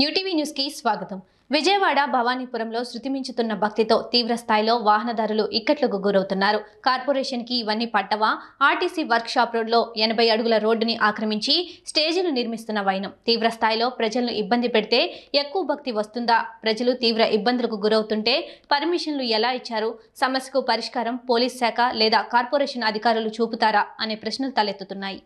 New TV news కి స్వాగతం విజయవాడ భవానీపురంలో శృతిమించుతున్న భక్తితో తీవ్ర స్థాయిలో వాహనదారులు ఇక్కట్లకు గురవుతున్నారు కార్పొరేషన్కి ఇవన్నీ పట్టవా ఆర్టీసీ వర్క్షాప్ రోడ్లో ఎనభై అడుగుల రోడ్డుని ఆక్రమించి స్టేజీలు నిర్మిస్తున్న వైనం తీవ్ర స్థాయిలో ప్రజలను ఇబ్బంది పెడితే ఎక్కువ భక్తి వస్తుందా ప్రజలు తీవ్ర ఇబ్బందులకు గురవుతుంటే పర్మిషన్లు ఎలా ఇచ్చారు సమస్యకు పరిష్కారం పోలీస్ శాఖ లేదా కార్పొరేషన్ అధికారులు చూపుతారా అనే ప్రశ్నలు తలెత్తుతున్నాయి